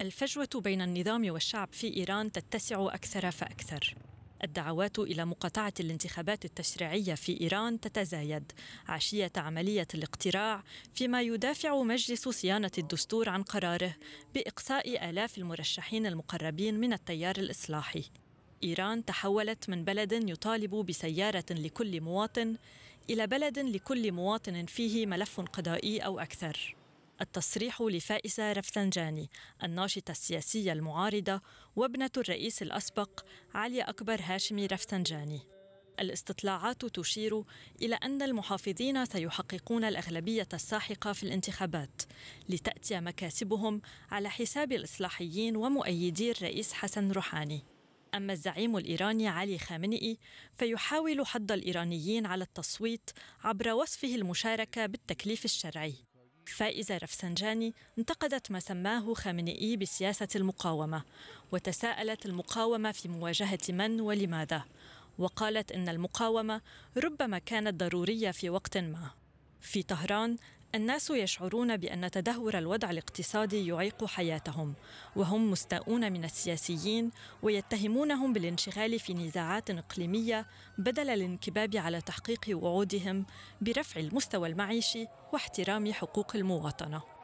الفجوة بين النظام والشعب في إيران تتسع أكثر فأكثر. الدعوات إلى مقاطعة الانتخابات التشريعية في إيران تتزايد عشية عملية الاقتراع فيما يدافع مجلس صيانة الدستور عن قراره بإقصاء آلاف المرشحين المقربين من التيار الإصلاحي. إيران تحولت من بلد يطالب بسيارة لكل مواطن إلى بلد لكل مواطن فيه ملف قضائي أو أكثر. التصريح لفائزة رفسنجاني الناشطة السياسية المعارضة وابنة الرئيس الأسبق علي أكبر هاشمي رفسنجاني الاستطلاعات تشير إلى أن المحافظين سيحققون الأغلبية الساحقة في الانتخابات لتأتي مكاسبهم على حساب الإصلاحيين ومؤيدي الرئيس حسن روحاني أما الزعيم الإيراني علي خامنئي فيحاول حض الإيرانيين على التصويت عبر وصفه المشاركة بالتكليف الشرعي فائزة رفسنجاني انتقدت ما سماه خامنئي بسياسة المقاومة وتساءلت المقاومة في مواجهة من ولماذا وقالت إن المقاومة ربما كانت ضرورية في وقت ما في طهران الناس يشعرون بأن تدهور الوضع الاقتصادي يعيق حياتهم وهم مستاءون من السياسيين ويتهمونهم بالانشغال في نزاعات إقليمية بدل الانكباب على تحقيق وعودهم برفع المستوى المعيشي واحترام حقوق المواطنة